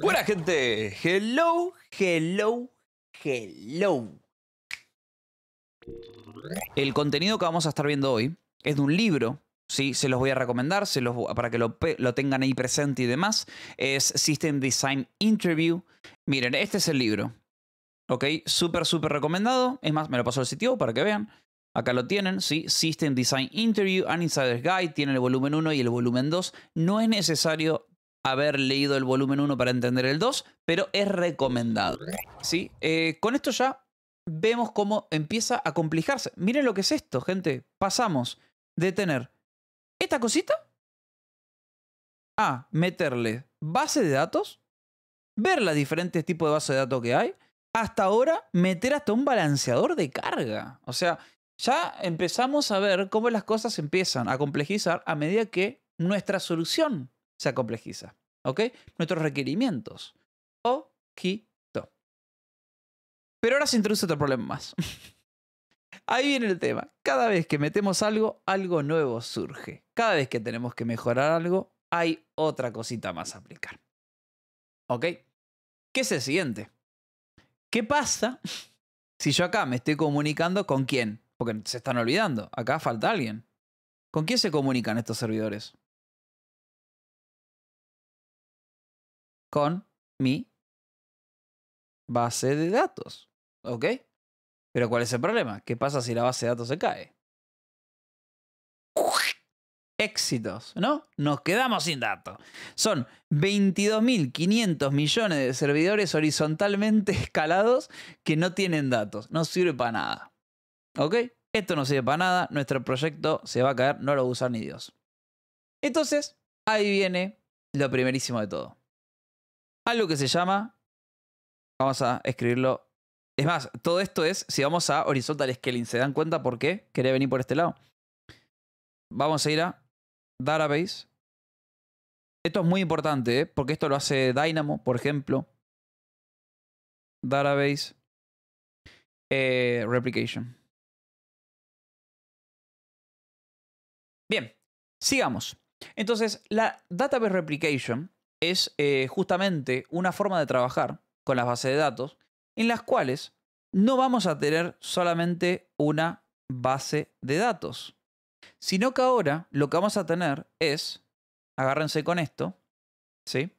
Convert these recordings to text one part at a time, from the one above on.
Buena gente. Hello, hello, hello. El contenido que vamos a estar viendo hoy es de un libro Sí, se los voy a recomendar se los, para que lo, tengan ahí presente y demás. Es System Design Interview. Miren, este es el libro. Ok, súper, súper recomendado. Es más, me lo paso al sitio para que vean. Acá lo tienen, ¿sí? System Design Interview, An Insider's Guide, tiene el volumen 1 y el volumen 2. No es necesario haber leído el volumen 1 para entender el 2, pero es recomendado. ¿sí? Eh, con esto ya vemos cómo empieza a complicarse. Miren lo que es esto, gente. Pasamos de tener esta cosita a meterle base de datos, ver los diferentes tipos de base de datos que hay, hasta ahora meter hasta un balanceador de carga. O sea, ya empezamos a ver cómo las cosas empiezan a complejizar a medida que nuestra solución se complejiza. ¿Ok? Nuestros requerimientos. Ojito. Pero ahora se introduce otro problema más. Ahí viene el tema. Cada vez que metemos algo, algo nuevo surge. Cada vez que tenemos que mejorar algo, hay otra cosita más a aplicar. ¿Ok? ¿Qué es el siguiente? ¿Qué pasa si yo acá me estoy comunicando con quién? Porque se están olvidando. Acá falta alguien. ¿Con quién se comunican estos servidores? con mi base de datos. ¿Ok? Pero ¿cuál es el problema? ¿Qué pasa si la base de datos se cae? Éxitos, ¿no? Nos quedamos sin datos. Son 22.500 millones de servidores horizontalmente escalados que no tienen datos. No sirve para nada. ¿Ok? Esto no sirve para nada. Nuestro proyecto se va a caer. No lo usar ni Dios. Entonces, ahí viene lo primerísimo de todo algo que se llama, vamos a escribirlo. Es más, todo esto es, si vamos a horizontal scaling, ¿se dan cuenta por qué quería venir por este lado? Vamos a ir a database. Esto es muy importante, ¿eh? porque esto lo hace Dynamo, por ejemplo. Database. Eh, replication. Bien, sigamos. Entonces, la database replication es eh, justamente una forma de trabajar con las bases de datos en las cuales no vamos a tener solamente una base de datos, sino que ahora lo que vamos a tener es, agárrense con esto, ¿sí?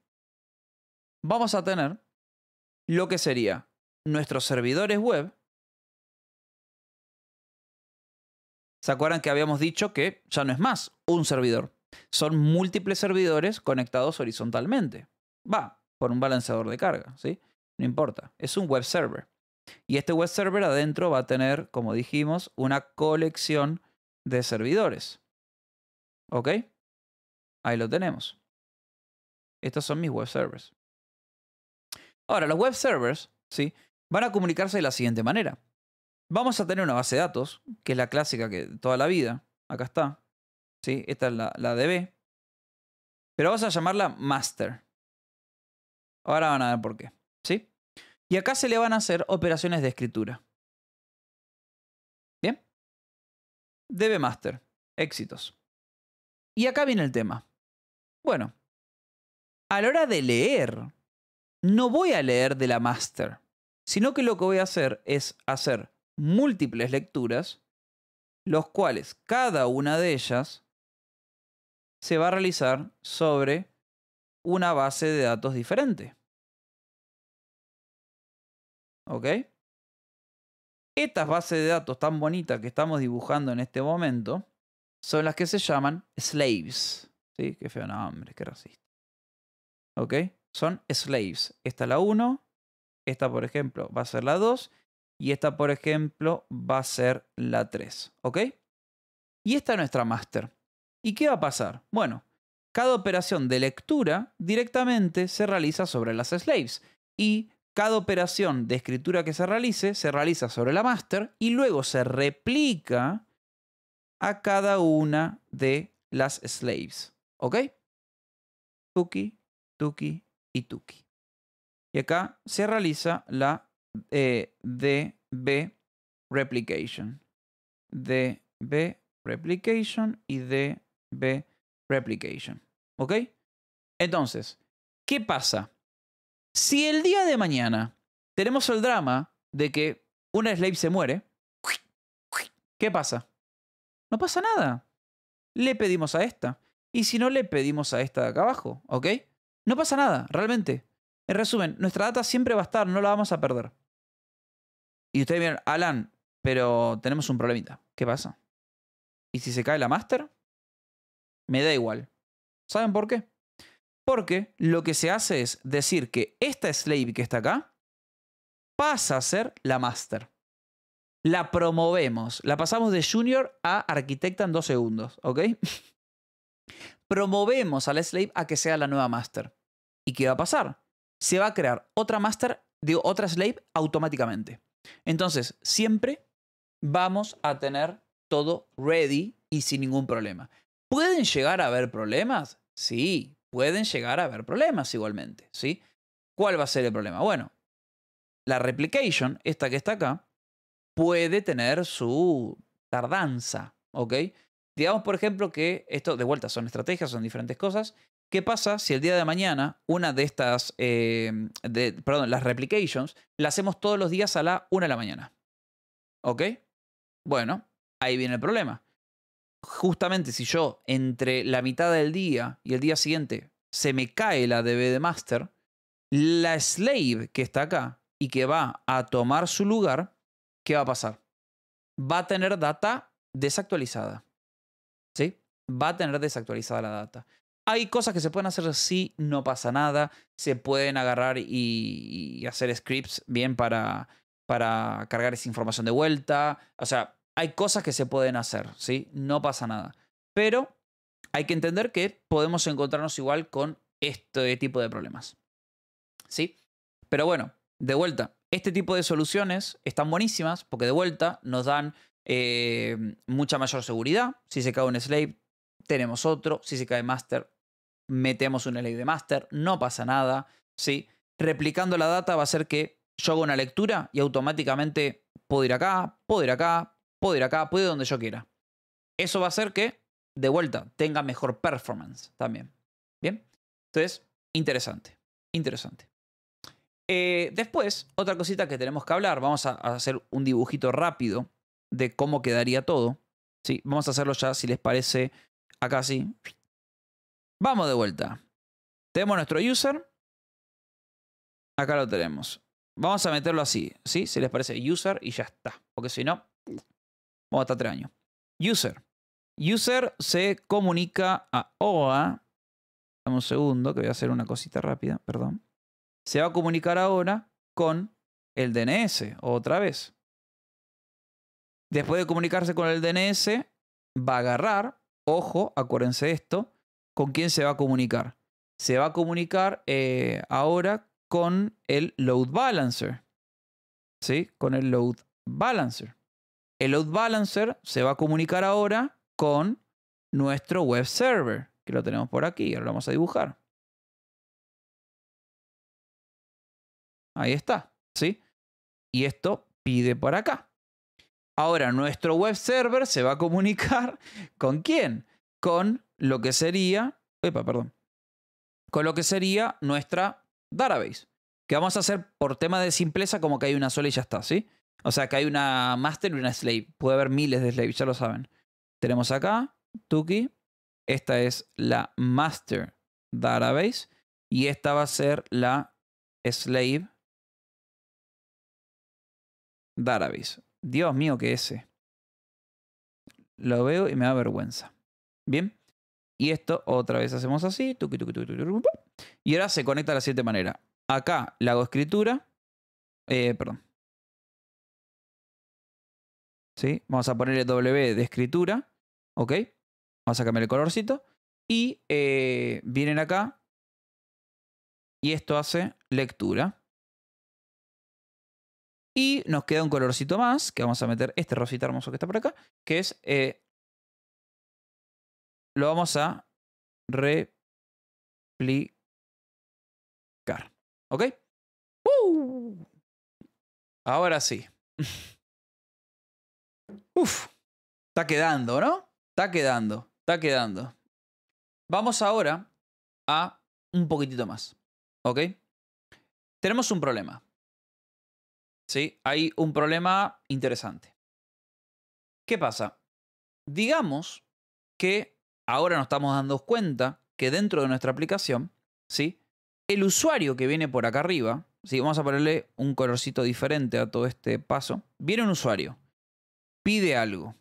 Vamos a tener lo que sería nuestros servidores web. ¿Se acuerdan que habíamos dicho que ya no es más un servidor? son múltiples servidores conectados horizontalmente. Va, por un balanceador de carga, ¿sí? No importa, es un web server. Y este web server adentro va a tener, como dijimos, una colección de servidores. ¿Ok? Ahí lo tenemos. Estos son mis web servers. Ahora, los web servers, ¿sí? Van a comunicarse de la siguiente manera. Vamos a tener una base de datos, que es la clásica que toda la vida, acá está, esta es la, la DB. Pero vamos a llamarla master. Ahora van a ver por qué. ¿sí? Y acá se le van a hacer operaciones de escritura. ¿Bien? DB master. Éxitos. Y acá viene el tema. Bueno, a la hora de leer, no voy a leer de la master, sino que lo que voy a hacer es hacer múltiples lecturas, los cuales cada una de ellas se va a realizar sobre una base de datos diferente. ¿Ok? Estas bases de datos tan bonitas que estamos dibujando en este momento son las que se llaman slaves. ¿Sí? Qué feo nombre, qué racista. ¿Ok? Son slaves. Esta es la 1, esta por ejemplo va a ser la 2 y esta por ejemplo va a ser la 3. ¿Ok? Y esta es nuestra master. ¿Y qué va a pasar? Bueno, cada operación de lectura directamente se realiza sobre las slaves y cada operación de escritura que se realice se realiza sobre la master y luego se replica a cada una de las slaves. ¿Ok? Tuki, tuki y tuki. Y acá se realiza la eh, DB replication. DB replication y DB B replication. ¿Ok? Entonces, ¿qué pasa? Si el día de mañana tenemos el drama de que una slave se muere, ¿qué pasa? No pasa nada. Le pedimos a esta. Y si no, le pedimos a esta de acá abajo, ¿ok? No pasa nada, realmente. En resumen, nuestra data siempre va a estar, no la vamos a perder. Y ustedes ven, Alan, pero tenemos un problemita. ¿Qué pasa? ¿Y si se cae la master? me da igual. ¿Saben por qué? Porque lo que se hace es decir que esta slave que está acá pasa a ser la master. La promovemos, la pasamos de junior a arquitecta en dos segundos, ¿ok? promovemos a la slave a que sea la nueva master. ¿Y qué va a pasar? Se va a crear otra master de otra slave automáticamente. Entonces, siempre vamos a tener todo ready y sin ningún problema. ¿Pueden llegar a haber problemas? Sí, pueden llegar a haber problemas igualmente, ¿sí? ¿Cuál va a ser el problema? Bueno, la replication, esta que está acá, puede tener su tardanza, ¿ok? Digamos, por ejemplo, que esto, de vuelta, son estrategias, son diferentes cosas. ¿Qué pasa si el día de mañana una de estas, eh, perdón, las replications, la hacemos todos los días a la una de la mañana? ¿Ok? Bueno, ahí viene el problema justamente si yo entre la mitad del día y el día siguiente se me cae la DB de Master, la slave que está acá y que va a tomar su lugar, ¿qué va a pasar? Va a tener data desactualizada. ¿Sí? Va a tener desactualizada la data. Hay cosas que se pueden hacer si no pasa nada. Se pueden agarrar y, y hacer scripts bien para, para cargar esa información de vuelta. O sea, hay cosas que se pueden hacer, ¿sí? No pasa nada. Pero hay que entender que podemos encontrarnos igual con este tipo de problemas. ¿Sí? Pero bueno, de vuelta, este tipo de soluciones están buenísimas porque de vuelta nos dan eh, mucha mayor seguridad. Si se cae un slave, tenemos otro. Si se cae master, metemos un slave de master. No pasa nada. ¿sí? Replicando la data va a ser que yo hago una lectura y automáticamente puedo ir acá, puedo ir acá, puedo ir acá, puedo donde yo quiera. Eso va a hacer que, de vuelta, tenga mejor performance también. ¿Bien? Entonces, interesante, interesante. Eh, después, otra cosita que tenemos que hablar, vamos a, hacer un dibujito rápido de cómo quedaría todo. ¿sí? Vamos a hacerlo ya, si les parece, acá sí. Vamos de vuelta. Tenemos nuestro user. Acá lo tenemos. Vamos a meterlo así, ¿sí? Si les parece user y ya está. Porque si no, o hasta tres años. User. User se comunica a OA. Dame un segundo, que voy a hacer una cosita rápida, perdón. Se va a comunicar ahora con el DNS, otra vez. Después de comunicarse con el DNS, va a agarrar, ojo, acuérdense esto, con quién se va a comunicar. Se va a comunicar eh, ahora con el load balancer. ¿Sí? Con el load balancer el load balancer se va a comunicar ahora con nuestro web server, que lo tenemos por aquí, ahora lo vamos a dibujar. Ahí está, ¿sí? Y esto pide por acá. Ahora, nuestro web server se va a comunicar con quién? Con lo que sería, epa, perdón, con lo que sería nuestra database, que vamos a hacer por tema de simpleza como que hay una sola y ya está, ¿sí? O sea, que hay una master y una slave. Puede haber miles de slaves, ya lo saben. Tenemos acá, Tuki. Esta es la master database. Y esta va a ser la slave database. Dios mío, que ese. Lo veo y me da vergüenza. Bien. Y esto otra vez hacemos así. Y ahora se conecta de la siguiente manera. Acá le hago escritura. Eh, perdón. ¿sí? Vamos a ponerle W de escritura, ¿ok? Vamos a cambiar el colorcito. Y eh, vienen acá y esto hace lectura. Y nos queda un colorcito más, que vamos a meter este rosita hermoso que está por acá, que es... Eh, lo vamos a replicar. ¿Ok? ¡Uh! Ahora sí. Uf, está quedando, ¿no? Está quedando, está quedando. Vamos ahora a un poquitito más, ¿ok? Tenemos un problema. ¿Sí? Hay un problema interesante. ¿Qué pasa? Digamos que ahora nos estamos dando cuenta que dentro de nuestra aplicación, ¿sí? El usuario que viene por acá arriba, ¿sí? vamos a ponerle un colorcito diferente a todo este paso, viene un usuario, pide algo.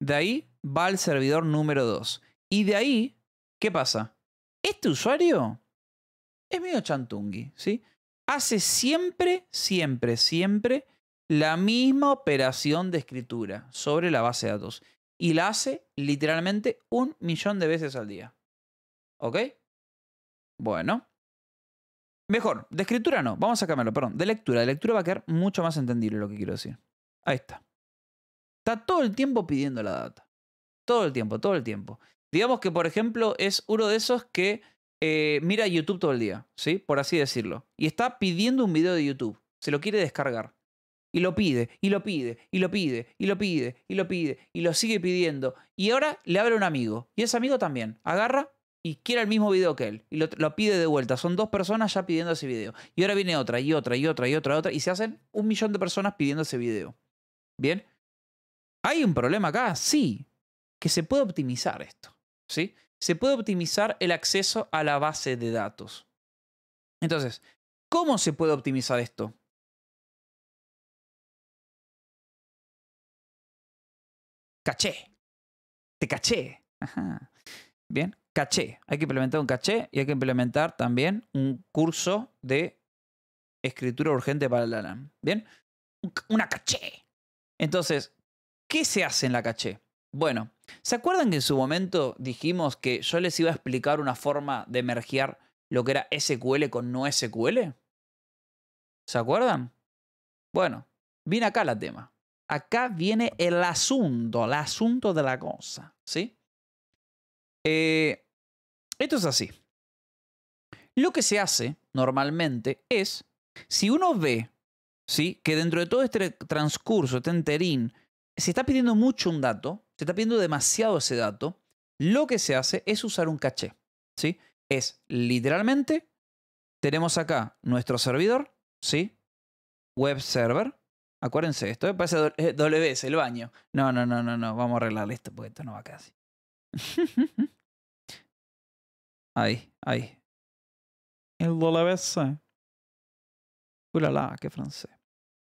De ahí va al servidor número 2. Y de ahí, ¿qué pasa? Este usuario es medio chantungui, ¿sí? Hace siempre, siempre, siempre la misma operación de escritura sobre la base de datos. Y la hace literalmente un millón de veces al día. ¿Ok? Bueno. Mejor, de escritura no, vamos a cambiarlo, perdón, de lectura. De lectura va a quedar mucho más entendible lo que quiero decir. Ahí está. Está todo el tiempo pidiendo la data. Todo el tiempo, todo el tiempo. Digamos que, por ejemplo, es uno de esos que eh, mira YouTube todo el día, ¿sí? Por así decirlo. Y está pidiendo un video de YouTube. Se lo quiere descargar. Y lo pide, y lo pide, y lo pide, y lo pide, y lo pide, y lo sigue pidiendo. Y ahora le abre un amigo. Y ese amigo también agarra y quiere el mismo video que él. Y lo, lo, pide de vuelta. Son dos personas ya pidiendo ese video. Y ahora viene otra, y otra, y otra, y otra, y otra. Y se hacen un millón de personas pidiendo ese video. ¿Bien? ¿Hay un problema acá? Sí, que se puede optimizar esto. ¿sí? Se puede optimizar el acceso a la base de datos. Entonces, ¿cómo se puede optimizar esto? Caché. Te caché. Bien, caché. Hay que implementar un caché y hay que implementar también un curso de escritura urgente para la LAN. Bien, una caché. Entonces, ¿Qué se hace en la caché? Bueno, ¿se acuerdan que en su momento dijimos que yo les iba a explicar una forma de mergear lo que era SQL con no SQL? ¿Se acuerdan? Bueno, viene acá la tema. Acá viene el asunto, el asunto de la cosa, ¿sí? Eh, esto es así. Lo que se hace normalmente es, si uno ve ¿sí? que dentro de todo este transcurso, este enterín, si está pidiendo mucho un dato, se está pidiendo demasiado ese dato, lo que se hace es usar un caché. ¿sí? Es literalmente, tenemos acá nuestro servidor, ¿sí? web server. Acuérdense, esto parece WS, eh, el baño. No, no, no, no, no, vamos a arreglar esto porque esto no va así. ahí, ahí. El WS. Eh. Ulala, qué francés.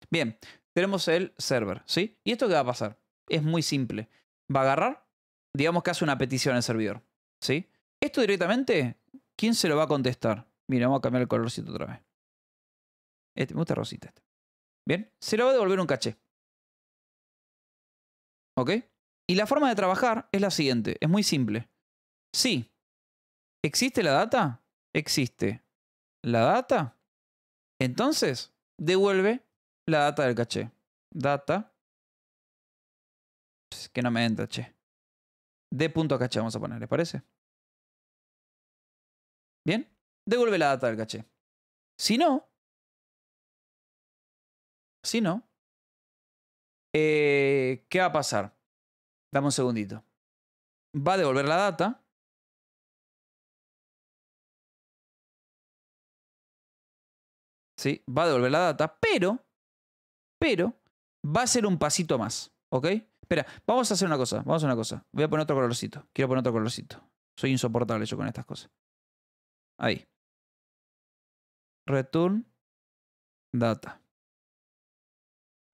Bien, tenemos el server, ¿sí? ¿Y esto qué va a pasar? Es muy simple. Va a agarrar, digamos que hace una petición al servidor, ¿sí? Esto directamente, ¿quién se lo va a contestar? Mira, vamos a cambiar el colorcito otra vez. Este, me gusta rosita este. Bien, se lo va a devolver un caché. ¿Ok? Y la forma de trabajar es la siguiente, es muy simple. Sí, ¿existe la data? Existe. ¿La data? Entonces, devuelve la data del caché. Data. que no me entra, che. De punto caché vamos a poner, ¿les parece? Bien. Devuelve la data del caché. Si no. Si no. Eh, ¿Qué va a pasar? Dame un segundito. Va a devolver la data. ¿sí? Va a devolver la data, pero pero va a ser un pasito más, ¿ok? Espera, vamos a hacer una cosa, vamos a hacer una cosa. Voy a poner otro colorcito, quiero poner otro colorcito. Soy insoportable yo con estas cosas. Ahí. Return data.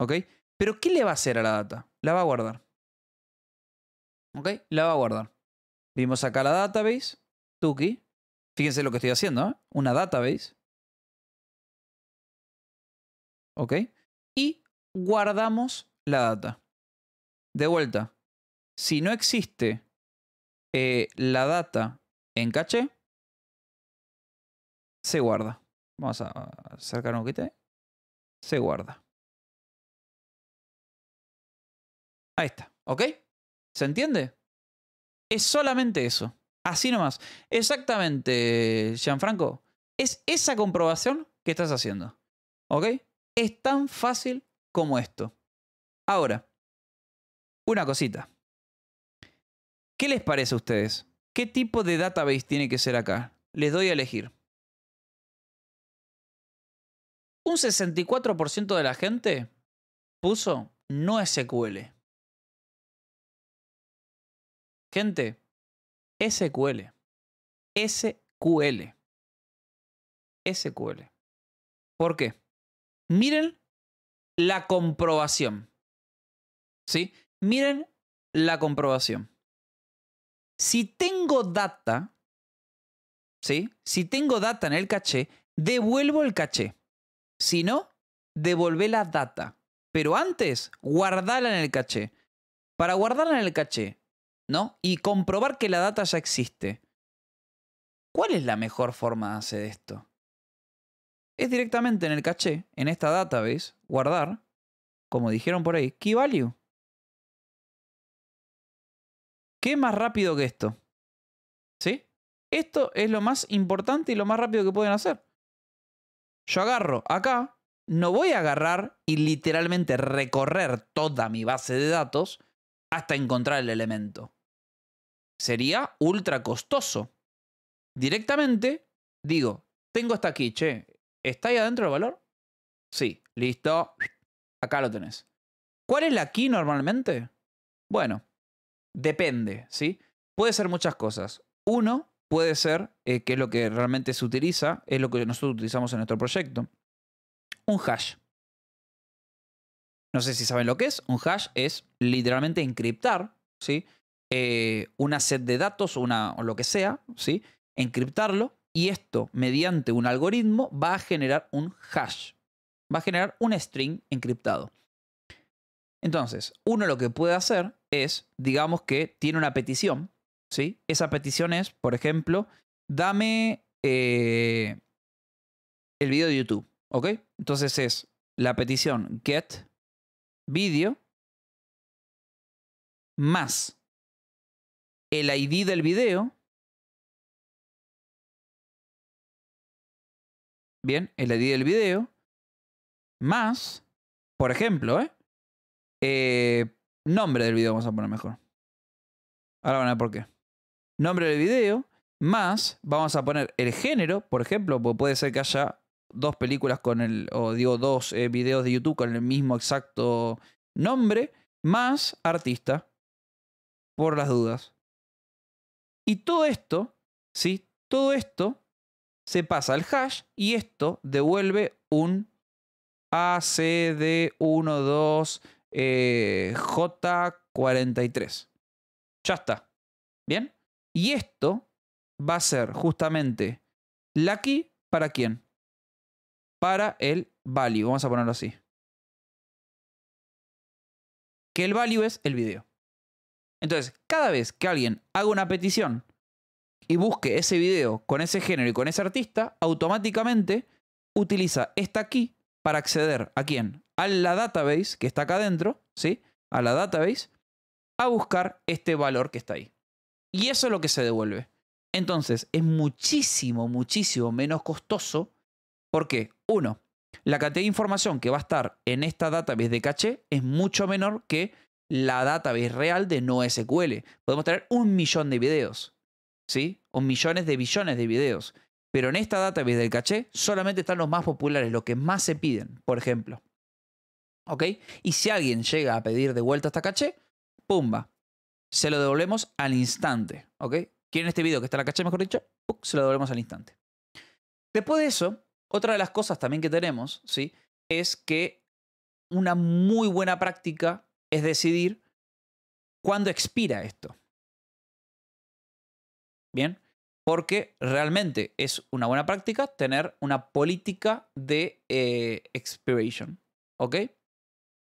¿Ok? Pero ¿qué le va a hacer a la data? La va a guardar. ¿Ok? La va a guardar. Vimos acá la database, Tuki. Fíjense lo que estoy haciendo, ¿eh? Una database. ¿Ok? y guardamos la data. De vuelta, si no existe eh, la data en caché, se guarda. Vamos a acercar un poquito. ¿eh? Se guarda. Ahí está, ¿ok? ¿Se entiende? Es solamente eso. Así nomás. Exactamente, Gianfranco. Es esa comprobación que estás haciendo. ¿Ok? Es tan fácil como esto. Ahora, una cosita. ¿Qué les parece a ustedes? ¿Qué tipo de database tiene que ser acá? Les doy a elegir. Un 64% de la gente puso no SQL. Gente, SQL. SQL. SQL. ¿Por qué? Miren la comprobación. ¿Sí? Miren la comprobación. Si tengo data, ¿sí? Si tengo data en el caché, devuelvo el caché. Si no, devuelve la data. Pero antes, guardarla en el caché. Para guardarla en el caché, ¿no? Y comprobar que la data ya existe. ¿Cuál es la mejor forma de hacer esto? es directamente en el caché, en esta database, guardar, como dijeron por ahí, key value. ¿Qué más rápido que esto? ¿Sí? Esto es lo más importante y lo más rápido que pueden hacer. Yo agarro acá, no voy a agarrar y literalmente recorrer toda mi base de datos hasta encontrar el elemento. Sería ultra costoso. Directamente digo, tengo esta aquí, che, ¿Está ahí adentro el valor? Sí, listo. Acá lo tenés. ¿Cuál es la key normalmente? Bueno, depende, ¿sí? Puede ser muchas cosas. Uno, puede ser, eh, que es lo que realmente se utiliza, es lo que nosotros utilizamos en nuestro proyecto, un hash. No sé si saben lo que es. Un hash es literalmente encriptar, ¿sí? Eh, una set de datos una, o lo que sea, ¿sí? Encriptarlo y esto, mediante un algoritmo, va a generar un hash, va a generar un string encriptado. Entonces, uno lo que puede hacer es, digamos que tiene una petición, ¿sí? Esa petición es, por ejemplo, dame eh, el video de YouTube, ¿ok? Entonces es la petición get video más el ID del video bien, el ID del video, más, por ejemplo, ¿eh? Eh, nombre del video, vamos a poner mejor. Ahora van a ver por qué. Nombre del video, más, vamos a poner el género, por ejemplo, puede ser que haya dos películas con el, o digo, dos eh, videos de YouTube con el mismo exacto nombre, más artista, por las dudas. Y todo esto, ¿sí? Todo esto se pasa al hash y esto devuelve un ACD12J43. Eh, ya está. ¿Bien? Y esto va a ser justamente la key para quién? Para el value. Vamos a ponerlo así. Que el value es el video. Entonces, cada vez que alguien haga una petición y busque ese video con ese género y con ese artista, automáticamente utiliza esta key para acceder a quién? A la database que está acá adentro, ¿sí? A la database, a buscar este valor que está ahí. Y eso es lo que se devuelve. Entonces, es muchísimo, muchísimo menos costoso porque, uno, la cantidad de información que va a estar en esta database de caché es mucho menor que la database real de NoSQL. Podemos tener un millón de videos. O millones de billones de videos. Pero en esta database del caché solamente están los más populares, los que más se piden, por ejemplo. ¿Ok? Y si alguien llega a pedir de vuelta esta caché, pumba, se lo devolvemos al instante. ¿Ok? Quieren este video que está en la caché, mejor dicho, se lo devolvemos al instante. Después de eso, otra de las cosas también que tenemos, ¿sí? Es que una muy buena práctica es decidir cuándo expira esto. ¿bien? Porque realmente es una buena práctica tener una política de eh, expiration, ¿ok?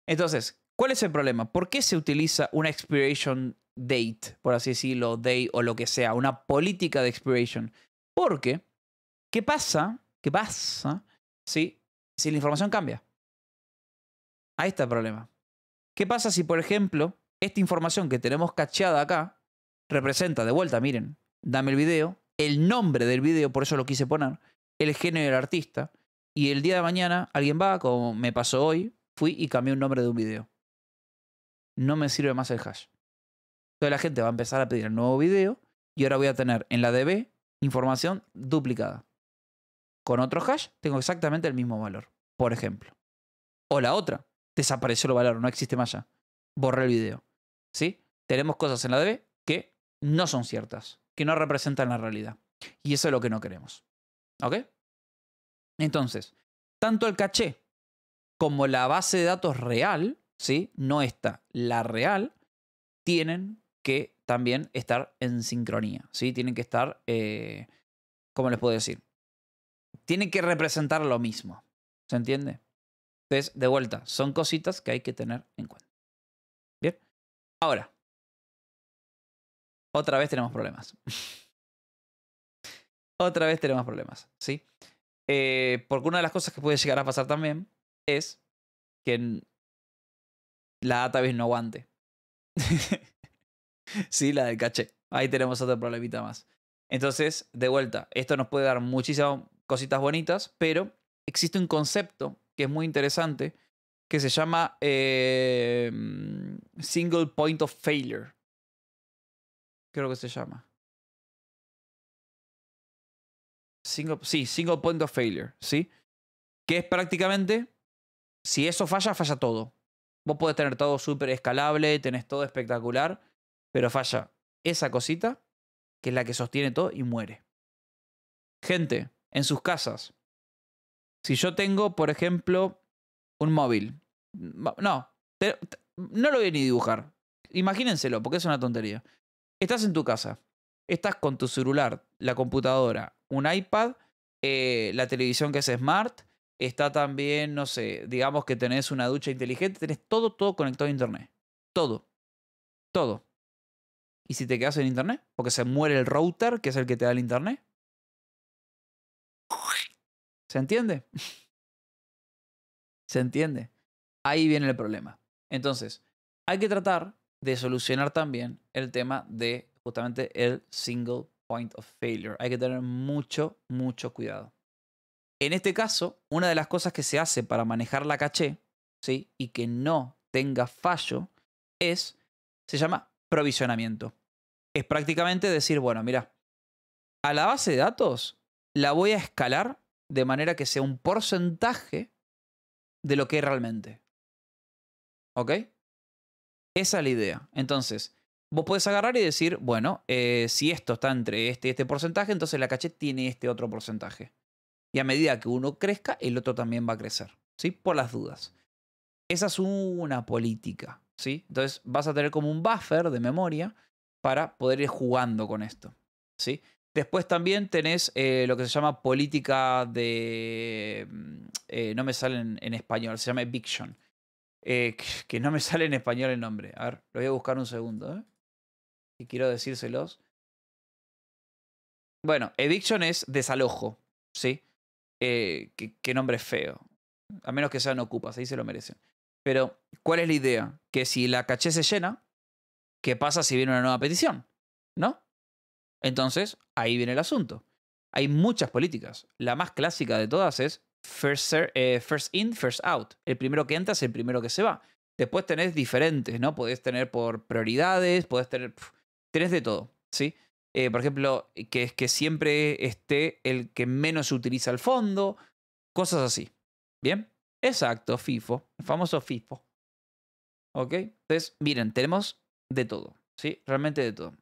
Entonces, ¿cuál es el problema? ¿Por qué se utiliza una expiration date, por así decirlo, day o lo que sea, una política de expiration? Porque, ¿qué pasa? ¿Qué pasa si, si la información cambia? Ahí está el problema. ¿Qué pasa si, por ejemplo, esta información que tenemos cacheada acá representa, de vuelta, miren, dame el video, el nombre del video, por eso lo quise poner, el género del artista. Y el día de mañana alguien va, como me pasó hoy, fui y cambié un nombre de un video. No me sirve más el hash. Toda la gente va a empezar a pedir el nuevo video y ahora voy a tener en la DB información duplicada. Con otro hash tengo exactamente el mismo valor, por ejemplo. O la otra, desapareció el valor, no existe más ya. Borré el video. ¿Sí? Tenemos cosas en la DB que no son ciertas que no representan la realidad. Y eso es lo que no queremos. ¿Ok? Entonces, tanto el caché como la base de datos real, ¿sí? No está la real, tienen que también estar en sincronía, ¿sí? Tienen que estar, eh, ¿cómo les puedo decir? Tienen que representar lo mismo, ¿se entiende? Entonces, de vuelta, son cositas que hay que tener en cuenta. Bien. Ahora, otra vez tenemos problemas. Otra vez tenemos problemas, ¿sí? Eh, porque una de las cosas que puede llegar a pasar también es que la database no aguante. sí, la del caché. Ahí tenemos otro problemita más. Entonces, de vuelta, esto nos puede dar muchísimas cositas bonitas, pero existe un concepto que es muy interesante que se llama eh, mm, Single Point of Failure creo que se llama. sí, Single Point of Failure, ¿sí? Que es prácticamente, si eso falla, falla todo. Vos podés tener todo súper escalable, tenés todo espectacular, pero falla esa cosita, que es la que sostiene todo y muere. Gente, en sus casas. Si yo tengo, por ejemplo, un móvil. No, no lo voy a ni dibujar. Imagínenselo, porque es una tontería. Estás en tu casa, estás con tu celular, la computadora, un iPad, eh, la televisión que es smart, está también, no sé, digamos que tenés una ducha inteligente, tenés todo, todo conectado a Internet. Todo. Todo. ¿Y si te quedas en Internet? Porque se muere el router, que es el que te da el Internet. ¿Se entiende? ¿Se entiende? Ahí viene el problema. Entonces, hay que tratar de solucionar también el tema de justamente el single point of failure. Hay que tener mucho, mucho cuidado. En este caso, una de las cosas que se hace para manejar la caché ¿sí? y que no tenga fallo es, se llama provisionamiento. Es prácticamente decir, bueno, mira, a la base de datos la voy a escalar de manera que sea un porcentaje de lo que es realmente. ¿Ok? Esa es la idea. Entonces, vos podés agarrar y decir, bueno, eh, si esto está entre este y este porcentaje, entonces la caché tiene este otro porcentaje. Y a medida que uno crezca, el otro también va a crecer, ¿sí? Por las dudas. Esa es una política, ¿sí? Entonces vas a tener como un buffer de memoria para poder ir jugando con esto, ¿sí? Después también tenés eh, lo que se llama política de... Mm, eh, no me sale en, en, español, se llama eviction, eh, que, no me sale en español el nombre. A ver, lo voy a buscar un segundo. Y ¿eh? quiero decírselos. Bueno, eviction es desalojo, ¿sí? Eh, qué, nombre feo. A menos que sean ocupas, ahí se lo merecen. Pero, ¿cuál es la idea? Que si la caché se llena, ¿qué pasa si viene una nueva petición? ¿No? Entonces, ahí viene el asunto. Hay muchas políticas. La más clásica de todas es eh, first, in, first out. El primero que entra es el primero que se va. Después tenés diferentes, ¿no? Podés tener por prioridades, podés tener... tenés de todo, ¿sí? Eh, por ejemplo, que es que siempre esté el que menos utiliza el fondo, cosas así. ¿Bien? Exacto, FIFO, el famoso FIFO. ¿Ok? Entonces, miren, tenemos de todo, ¿sí? Realmente de todo.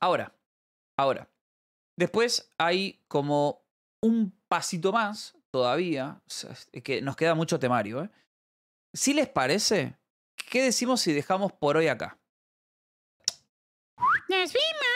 Ahora, ahora. Después hay como un pasito más todavía, que nos queda mucho temario. ¿eh? Si les parece, ¿qué decimos si dejamos por hoy acá? ¡Nos vimos!